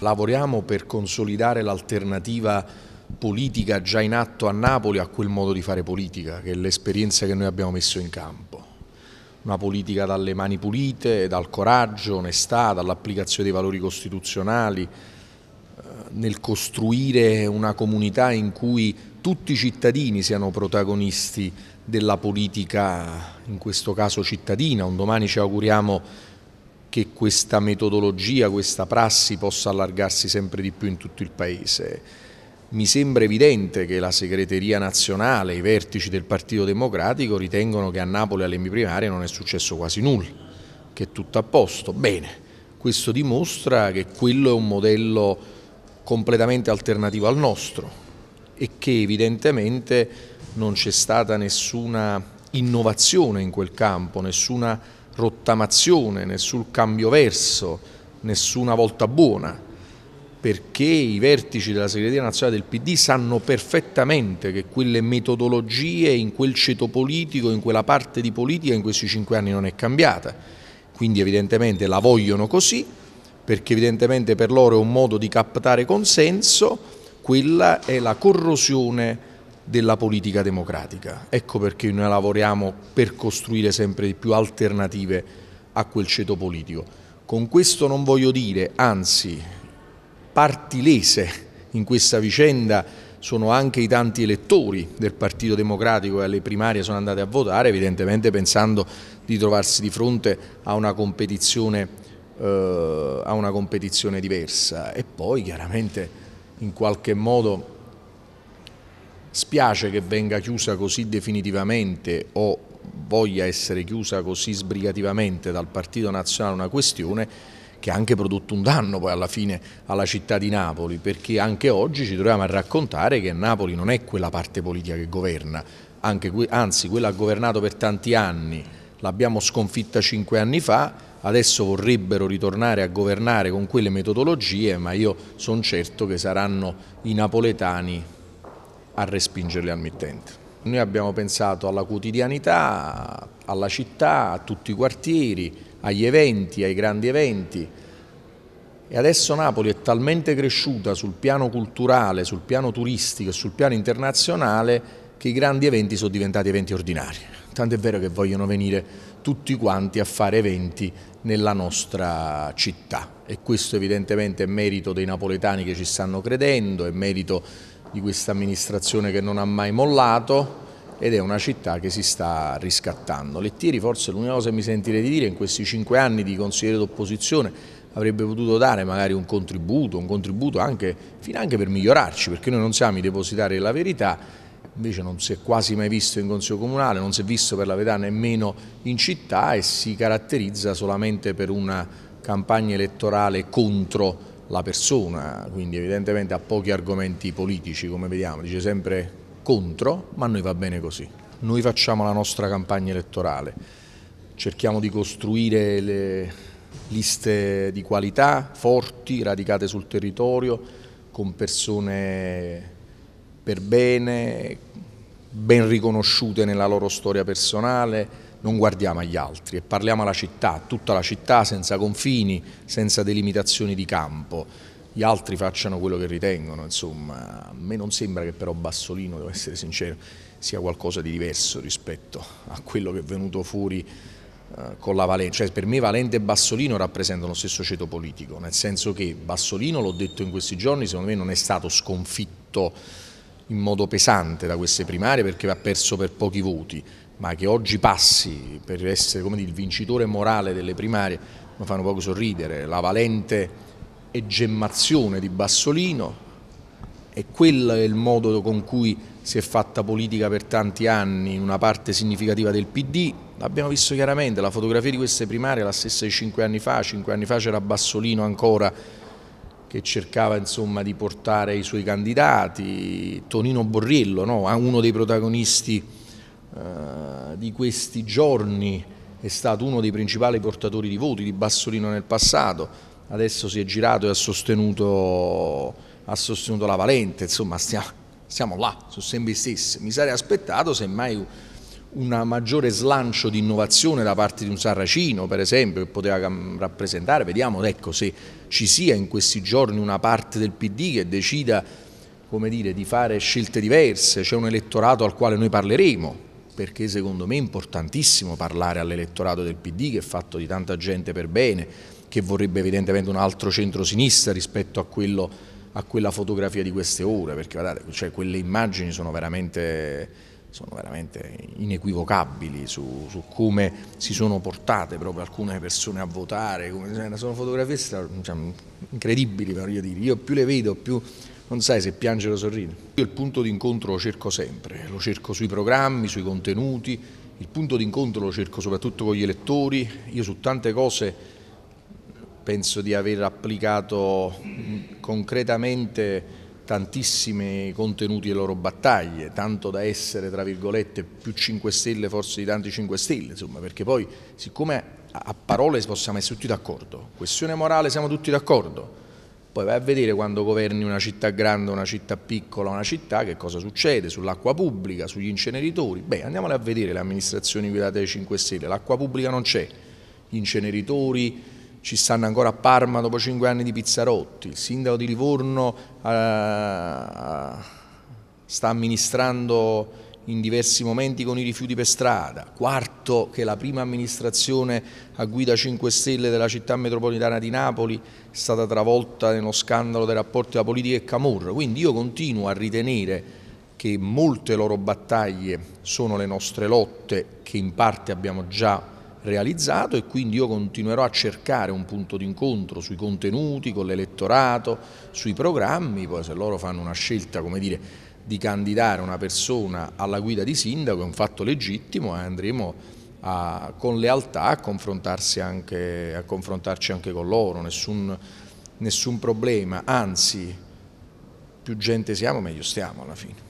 Lavoriamo per consolidare l'alternativa politica già in atto a Napoli a quel modo di fare politica, che è l'esperienza che noi abbiamo messo in campo. Una politica dalle mani pulite, dal coraggio, onestà, dall'applicazione dei valori costituzionali, eh, nel costruire una comunità in cui tutti i cittadini siano protagonisti della politica, in questo caso cittadina. Un domani ci auguriamo che questa metodologia, questa prassi possa allargarsi sempre di più in tutto il Paese. Mi sembra evidente che la segreteria nazionale, i vertici del Partito Democratico ritengono che a Napoli alle primarie non è successo quasi nulla, che è tutto a posto. Bene, questo dimostra che quello è un modello completamente alternativo al nostro e che evidentemente non c'è stata nessuna innovazione in quel campo, nessuna rottamazione, nessun cambio verso, nessuna volta buona, perché i vertici della segreteria nazionale del PD sanno perfettamente che quelle metodologie in quel ceto politico, in quella parte di politica in questi cinque anni non è cambiata, quindi evidentemente la vogliono così, perché evidentemente per loro è un modo di captare consenso, quella è la corrosione della politica democratica. Ecco perché noi lavoriamo per costruire sempre di più alternative a quel ceto politico. Con questo non voglio dire, anzi, parti lese in questa vicenda sono anche i tanti elettori del Partito Democratico che alle primarie sono andati a votare, evidentemente pensando di trovarsi di fronte a una competizione, eh, a una competizione diversa. E poi chiaramente in qualche modo Spiace che venga chiusa così definitivamente o voglia essere chiusa così sbrigativamente dal Partito Nazionale una questione che ha anche prodotto un danno poi alla fine alla città di Napoli, perché anche oggi ci troviamo a raccontare che Napoli non è quella parte politica che governa, anche, anzi quella ha governato per tanti anni, l'abbiamo sconfitta cinque anni fa, adesso vorrebbero ritornare a governare con quelle metodologie, ma io sono certo che saranno i napoletani a respingerle al mittente. Noi abbiamo pensato alla quotidianità, alla città, a tutti i quartieri, agli eventi, ai grandi eventi. E adesso Napoli è talmente cresciuta sul piano culturale, sul piano turistico e sul piano internazionale che i grandi eventi sono diventati eventi ordinari. Tanto è vero che vogliono venire tutti quanti a fare eventi nella nostra città e questo evidentemente è merito dei napoletani che ci stanno credendo, è merito di questa amministrazione che non ha mai mollato ed è una città che si sta riscattando. Lettieri forse l'unica cosa che mi sentirei di dire in questi cinque anni di consigliere d'opposizione avrebbe potuto dare magari un contributo, un contributo anche, fino anche per migliorarci, perché noi non siamo i depositari della verità, invece non si è quasi mai visto in Consiglio Comunale, non si è visto per la verità nemmeno in città e si caratterizza solamente per una campagna elettorale contro la persona, quindi evidentemente ha pochi argomenti politici come vediamo, dice sempre contro, ma a noi va bene così. Noi facciamo la nostra campagna elettorale, cerchiamo di costruire le liste di qualità, forti, radicate sul territorio, con persone per bene, ben riconosciute nella loro storia personale, non guardiamo agli altri e parliamo alla città, tutta la città senza confini, senza delimitazioni di campo. Gli altri facciano quello che ritengono, insomma, a me non sembra che però Bassolino, devo essere sincero, sia qualcosa di diverso rispetto a quello che è venuto fuori eh, con la Valente, cioè per me Valente e Bassolino rappresentano lo stesso ceto politico, nel senso che Bassolino, l'ho detto in questi giorni, secondo me non è stato sconfitto in modo pesante da queste primarie perché ha perso per pochi voti, ma che oggi passi per essere dire, il vincitore morale delle primarie mi fanno poco sorridere, la valente egemmazione di Bassolino e quello è il modo con cui si è fatta politica per tanti anni in una parte significativa del PD, l'abbiamo visto chiaramente, la fotografia di queste primarie è la stessa di cinque anni fa, cinque anni fa c'era Bassolino ancora che cercava insomma, di portare i suoi candidati, Tonino Borriello, no? Ah, uno dei protagonisti eh, di questi giorni è stato uno dei principali portatori di voti di Bassolino nel passato, adesso si è girato e ha sostenuto, ha sostenuto la Valente, insomma stiamo, siamo là, su sempre stessi. Mi sarei aspettato semmai un maggiore slancio di innovazione da parte di un Sarracino, per esempio, che poteva rappresentare. Vediamo ecco, se ci sia in questi giorni una parte del PD che decida dire, di fare scelte diverse, c'è un elettorato al quale noi parleremo, perché secondo me è importantissimo parlare all'elettorato del PD che è fatto di tanta gente per bene, che vorrebbe evidentemente un altro centro-sinistra rispetto a, quello, a, quella fotografia di queste ore, perché guardate, cioè, quelle immagini sono veramente sono veramente inequivocabili su, su, come si sono portate proprio alcune persone a votare, come, sono fotografie cioè, incredibili, voglio dire, io più le vedo più non sai se piangere o sorridere. Io il punto d'incontro lo cerco sempre, lo cerco sui programmi, sui contenuti, il punto d'incontro lo cerco soprattutto con gli elettori, io su tante cose penso di aver applicato mm, concretamente tantissimi contenuti e loro battaglie, tanto da essere, tra virgolette, più 5 Stelle forse di tanti 5 Stelle, insomma, perché poi siccome a parole possiamo essere tutti d'accordo, questione morale siamo tutti d'accordo, poi vai a vedere quando governi una città grande, una città piccola, una città, che cosa succede sull'acqua pubblica, sugli inceneritori. Beh, andiamole a vedere le amministrazioni guidate dai 5 Stelle. L'acqua pubblica non c'è, gli inceneritori ci stanno ancora a Parma dopo 5 anni di Pizzarotti, il sindaco di Livorno eh, sta amministrando in diversi momenti con i rifiuti per strada, quarto che la prima amministrazione a guida 5 Stelle della città metropolitana di Napoli è stata travolta nello scandalo dei rapporti tra politica e Camorra, quindi io continuo a ritenere che molte loro battaglie sono le nostre lotte che in parte abbiamo già realizzato e quindi io continuerò a cercare un punto d'incontro sui contenuti, con l'elettorato, sui programmi, poi se loro fanno una scelta, come dire, di candidare una persona alla guida di sindaco è un fatto legittimo e andremo a, con lealtà a, anche, a, confrontarci anche con loro, nessun, nessun problema, anzi più gente siamo meglio stiamo alla fine.